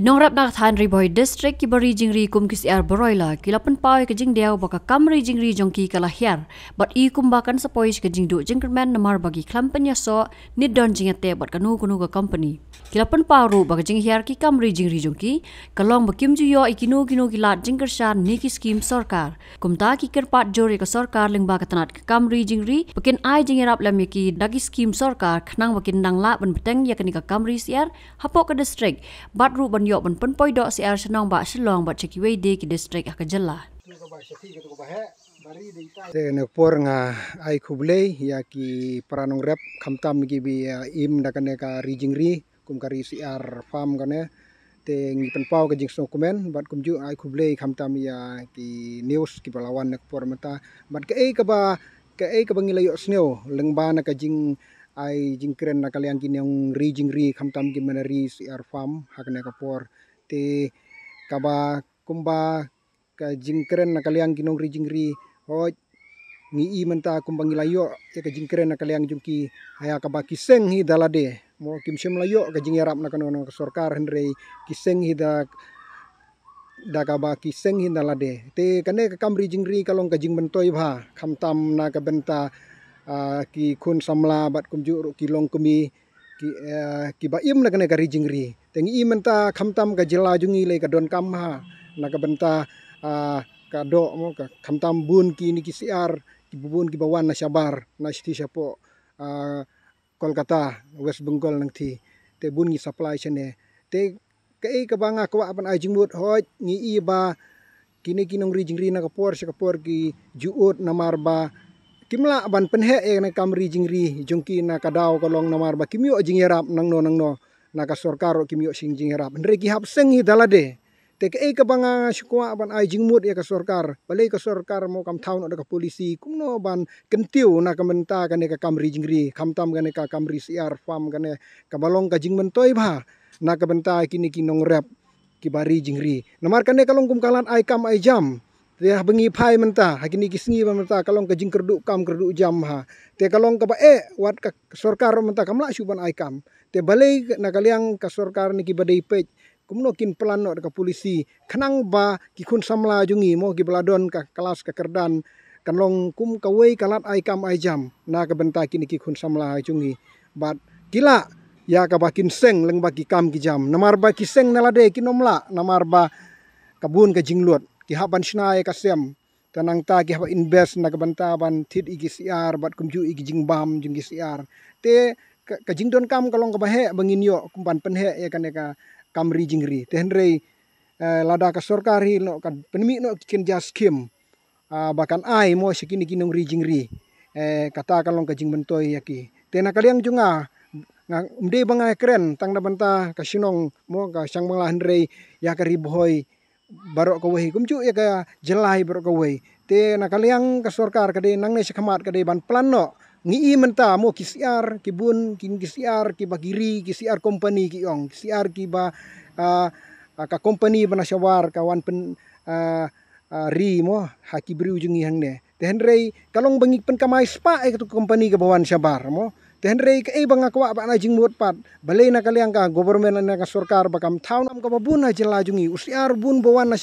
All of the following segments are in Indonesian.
Kinongrap na than riboy district ki bari jingri kum kis la ki lapan pawe ke jing deo baka kamri jingri jong ki kalahiar bat i kum bakan sapois ke jing do jingkerman namar bagi klampenya so nid don jingate ya but kanu kanu ka company kilapan paru bagajing jing hierarchy kam rijing jing ri ki kalong bakim ju yo ikinu kinu kila jing kar sha ni ki scheme sarkar kumta ki kar pat jore ka sorkar lengba ba ka kam rijing jing ri bakin ai jing erap lam ki dagi scheme sarkar khnang bakin nang la ban beteng ya kanika kam ri siar hapok ka district bat ru ban yo ban pan poi do siar shnong ba shlong ba cheki we de ki district ka jalla Tegene por nga ai kublei ya ki pranong rep khamtam gi bi im kane ka rijing ri kum kari CR farm kan ya te ngi pen pau ke jing dokumen bat kum ju ai kublei kam tam ya ki news ki palawan nak por mata bat ke ai ka ba ke ai ka bangi layo sneo leng ba na ka jing ai jing kren na kalian ki yang ri jing ri kam tam ki menari CR farm hak na ka por te ka ba kumba ka jing kren na kalian ki nyong ri jing ri ho ngi i menta bangi layo te jing kren na kalian jung ki haya ka ba ki seng hi dalade mo kim la layo ka jing yarap na kanon ka sarkar henre kiseng hida dakaba kiseng hinda de te kane ka kamri jingri kalong ka jing bentoi kam khamtam na ka benta ki khun samla bat kumju ru kilong kumi ki ki ba im na kane ka rijingri teng i menta khamtam ka jela jungi le ka don kam ha na ka benta ka do mo ka khamtam bun ki ni ki siar ki bubun ki bawan na sabar na sti sapo Kolkata West Bengal nang thi te bun ngi supply chane te kai ka banga kwa apan ajing mut ho ngi i ba kini kinong ri jingri na por se kapor ki juot namar ba kimla ban penhe e na kam ri jingri jongki na kadau kolong namar ba kimyo jingerap nang no nang no na ka sorkar kimyo sing jingerap ndre ki hapseng hi dalade teke e ka banga shukwa ban ai jingmut ya ka sorkar. balai ka sorkar mo kam thau no ka polisi kumno ban kentiu na ka menta ka ne ka kamri jingri kamtam ka ne ka kamri siar fam ka ne ka balong ka jingmen toy ba na ka benta kini kinong rap ki bari jingri namar ka ne kalong kum kalan ai kam ai jam te bengi pai menta hakini kisngi ba menta long ka jing kerduk kam kerduk jam ha te long ka ba e wat ka sorkar menta kam kamla shuban ai kam te balai na kaliang ka sorkar ni ki badai pech kumno kin pelan no ka polisi kanang ba ki kun samla jungi mo ki beladon ka kelas ka kerdan kanlong kum ka wei kalat ai kam ai jam na ka benta kini ki kun samla jungi bat kila ya ka bakin seng leng baki kam ki jam namar ba ki seng nalade ki nomla namar ba kabun ka jinglut ki haban shnai ka sem kanang ta ki haba invest na benta ban thit igi siar bat kumju igi jingbam jing siar te ka don kam kalong ka bahe bangin yo kumpan penhe ya kaneka kamri jingri te eh, lada ka sorkar hi no kan penmi no kin jas kim ah, bahkan ai mo sikini kinong ri jingri eh, kata kalong ka jing mentoi yaki tena kaliang junga nga mde banga keren tang na banta ka sinong mo ka sang mangla henrei ya ka ribhoi barok ka wehi kumcu ya ka jelai barok ka wehi te na kaliang ka sorkar ka de nang ne sekamat ka de ban plan no ngi menta mo kisiar kibun, bun kin kisiar ki bagiri kisiar company ki ong kisiar ki ba uh, ka company bana syawar kawan pen uh, uh, ri mo haki beri ujung ihang ne tehen rei kalong bengik pen kamai spa e tu company ke bawan syawar mo tehen rei ke e bang akwa ba na jing mut pat balai na kaliang ka government na ka sarkar bakam thaunam ka babun na jela jungi usiar bun bawan na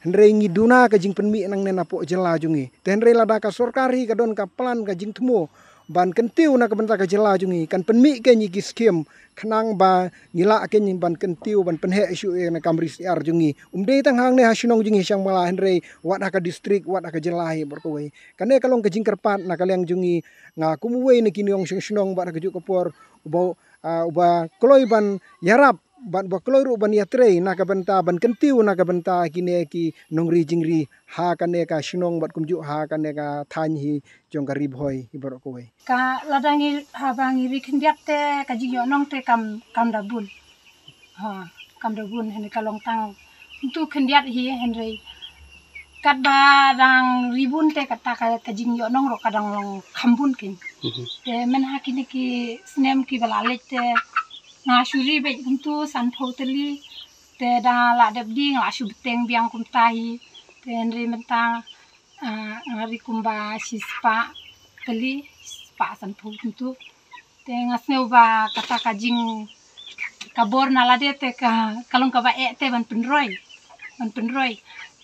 Henry ngi duna ka jing penmi nang nena po jela jungi ten lada ka sorkari ka don ka plan ka jing tumo ban kentiu na ka benta ka jela jungi kan penmi ke nyi gi skim khnang ba ngila ke nyi ban kentiu ban penhe isu e na kamri ar jungi umde tang hang ne hasinong jungi siang mala hendrei wat ka district wat ka jela hi berkoi Kan kalong ka jing kerpat na kaliang jungi nga kumwe ne kinong sing sinong ba ka ju kapor ah, uba uba kloi ban yarap ban bakloi ru ban yatre na ka banta ban kentiu na ka banta kine ki nongri jingri ha kan ka shinong bat kumju ha kan ka than hi jong ka rib hoi ibor ko wei ka ladangi ha bangi ri khindiak te ka ji yo nong te kam kam da bun ha kam da bun hen ka long tang tu khindiak hi hen rei kat ba dang ribun te kata ka ka jing yo nong ro kadang long khambun kin te mm-hmm. eh, men ha kine ki snem ki balalek te ngasuri shuri be kuntu san totally te da la de ding la beteng biang kum tahi te nri menta ah, ngari kumba sispa teli sispa san kuntu te ngasne uba kata kajing kabor la de te ka kalong kaba e te ban penroy ban penroy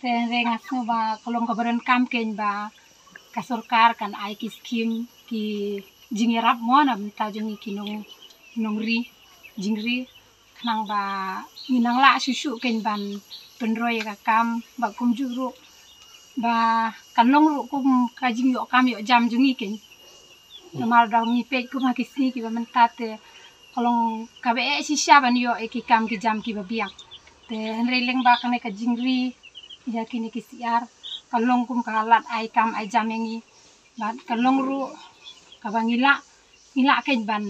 te nre ngasne uba kalong kabaran kam ken ba kasurkar kan ai ki skim ki jingirap menta jingi kinong nongri jingri nang ba minang la susu ken ban penroi ka kam ba kum juru ba kanong ru kum ka yok yo kam yo jam jungi ken namal hmm. dong ni pe kum hakisi ki ba mentate kalong ka be si e sya ban yo e ki kam ki jam ki ba biak te henre leng ba kane ka jingri ya kini ki siar kalong kum ka lat ai kam ai jam engi ba kalong ru ka bangila ken ban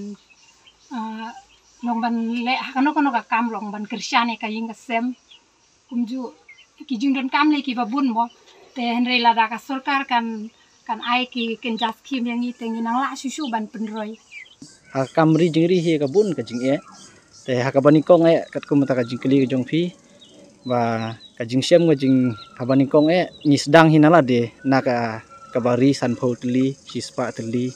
uh, long ban le hakano kono ka kam long ban kristiane ka yinga sem kumju ki kam le ki bun mo te henre la da ka sorkar kan kan ai ki ken jas kim yang i tengi nang la susu ban penroi ha kam ri jing ri he ka bun ka jing e te ha kong e kat kumata ka jing kli jong phi ba ka jing sem ka jing ka kong e ni sedang hinala de na ka kabari san phau tli chispa tli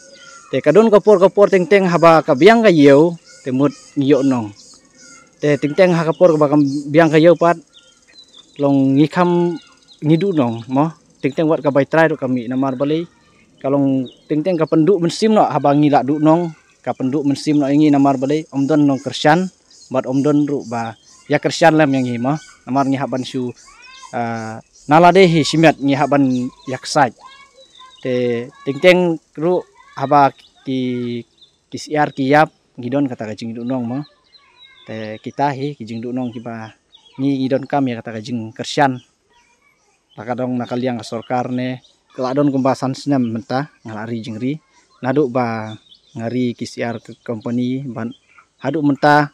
te kadon kapor kapor teng teng haba ka biang ka yeu temut ngiyo nong te tingteng hakapor bakam biang kayo pat long ngikam ngidu nong mo tingting wat kabai try do kami namar bali kalong tingting ka penduk mensim no habang ngila du nong ka penduk mensim no ingi namar bali don nong kersan bat don ru ba ya kersan lam yang hi mo namar ngi haban su uh, ah, naladehi simet ngi haban sai te teng ru haba ki kisiar kiyap Gidon kata kajing dunong mo te kita hi kijing dunong kiba ni ngidon kami ya, kata kajing kersian pakadong nakaliang ka sorkar ne keladon kumbasan senam menta ngalari jengri naduk ba ngari kisiar ke company ban haduk menta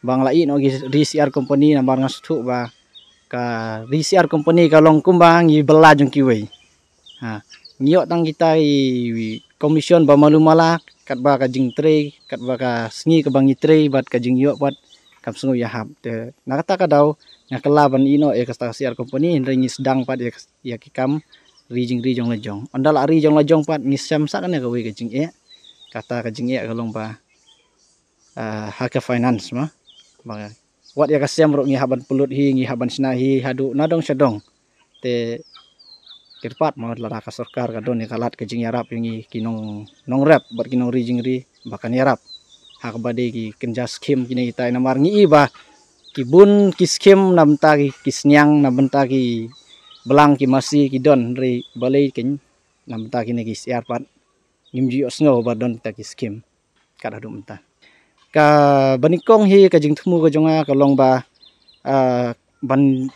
bang lain no ri siar company na bang ngastu ba ka ri siar company kalong kumbang i bela jeng kiwei ha nyok tang kita i komision ba malu malak kat ba ka jing tre kat ba ka sngi ka bangi tre bat ka jing yo bat kam sungu ya hab te nakata ka dau na ban ino e kasta siar company hindra ngi sedang pat ya ya ki kam ri rijong lejong onda la rijong lejong pat ngi sam sak kan ka we ka jing e kata ka jing e ka long ba ka finance ma wat ya ka siam ro ngi haban pulut hi ngi haban hi hadu nadong sedong te kirpat mau lara ka kado ka don kalat ka jing yarap yang kinong nong rap bar kinong ri jing ri bahkan yarap hak bade ki kenja skim kini kita ina mar ngi iba ki bun ki skim nam tagi ki kisnyang nam benta ki belang ki masi ki don ri balai kin nam ta kini ki siar pat nim ji osno bar don ta ki skim kada dum ta ka banikong hi ka jing ka jonga ka long ba ah, ban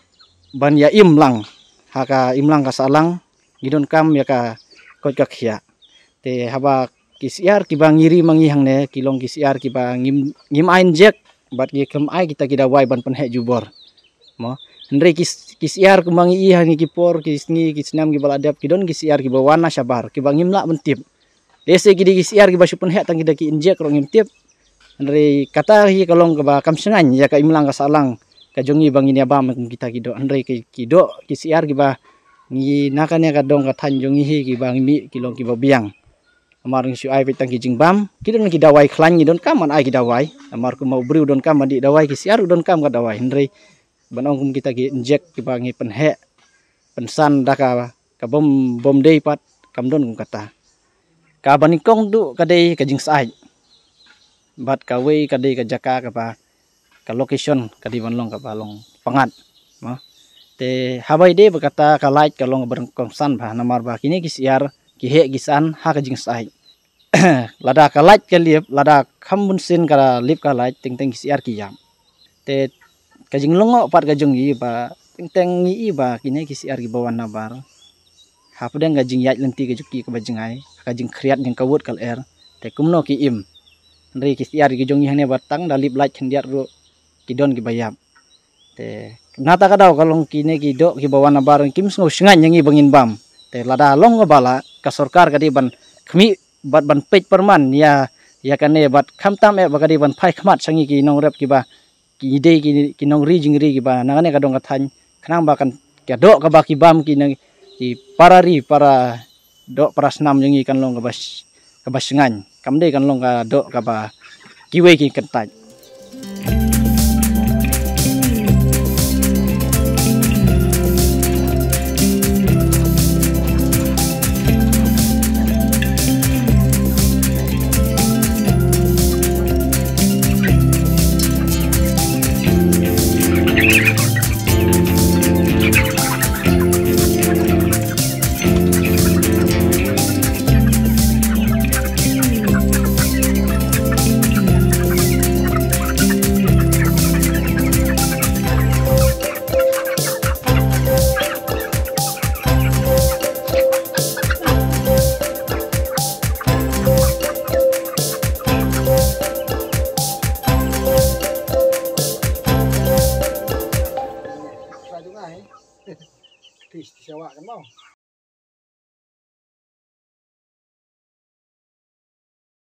ban ya im lang haka imlang ka salang gidon kam ya ka kot ka khia te haba kisiar iri mangi hang ne kilong kisiar kibang ngim ngim ain jek bat ye kem ai kita kida wai ban he jubor mo Andre kis kisiar kumangi i hangi kipor kisni kisnam kibal adap kidon kisiar ki wana sabar kiba ngimla mentip dese kidi kisiar kiba supun he tang kida ki injek ro tip Andre kata hi kalong ba kam sengan ya ka imlang ka salang kajongi bang ini abam kita kido andre ke kido kisiar kiba ngi nakanya kadong katan jongi hi kiba mi kilong kiba biang amar ngi suai petang kijing bam kido ngi dawai klan ngi don an ai kidawai amar ku mau beri don kaman di dawai kisiar don kam dawai andre banong kum kita ki injek kiba ngi penhe pensan daka kabom bom dei pat kam kamdon kum kata kabanikong du kadai kajing sai bat kawei kadei kajaka kapa ka location kadiban long ka balong pangat ma te habai de berkata ka light ka long berkomsan bah namar ba kini kisiar kihe gisan ha ka jing sai lada ka light ka lip lada khambun sin ka lip ka light ting ting kisiar kiyam te ka jing long pat ka jung yi ba ting ting yi ba kini kisiar ki bawan nabar hapdeng ga jing yat lenti ga juki ka bajingai ka jing khriat jing kawut ka er te kumno ki im nri kisiar ki jong yang ne batang dalip light kendiar ru kidon gibayab te nata ka daw kalong kine kido gibawan na barang kim snow singan yang ibangin bam te lada long bala ka sorkar ka ban kami bat ban pej perman ya ya kane bat kam tam e bagadi ban pai khamat sangi ki nong rep kiba ki ide ki ki nong ri jing ri kiba nangane ka dong ka than kanang bakan ka do ka baki bam ki nang ki ri para do senam yang ikan long ka bas ka kam de kan long ka do ka ba kiwe ki kentai kan